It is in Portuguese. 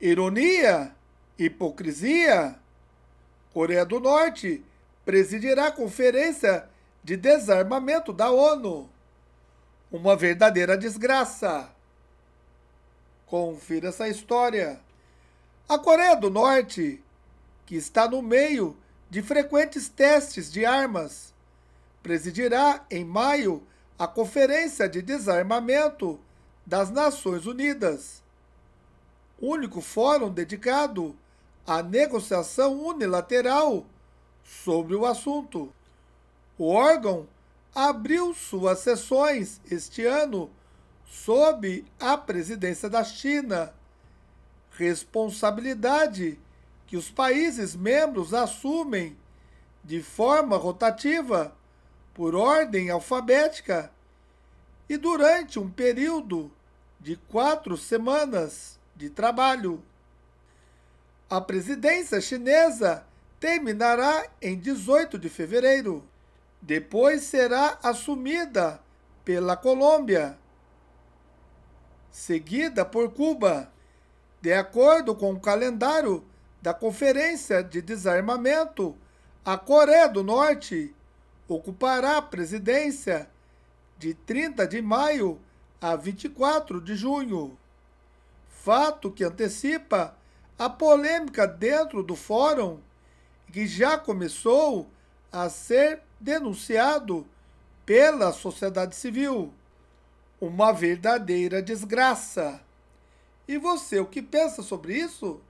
Ironia, hipocrisia. Coreia do Norte presidirá a Conferência de Desarmamento da ONU. Uma verdadeira desgraça. Confira essa história. A Coreia do Norte, que está no meio de frequentes testes de armas, presidirá em maio a Conferência de Desarmamento das Nações Unidas único fórum dedicado à negociação unilateral sobre o assunto. O órgão abriu suas sessões este ano sob a presidência da China, responsabilidade que os países membros assumem de forma rotativa, por ordem alfabética, e durante um período de quatro semanas de trabalho. A presidência chinesa terminará em 18 de fevereiro. Depois será assumida pela Colômbia, seguida por Cuba, de acordo com o calendário da Conferência de Desarmamento a Coreia do Norte ocupará a presidência de 30 de maio a 24 de junho fato que antecipa a polêmica dentro do fórum, que já começou a ser denunciado pela sociedade civil. Uma verdadeira desgraça. E você, o que pensa sobre isso?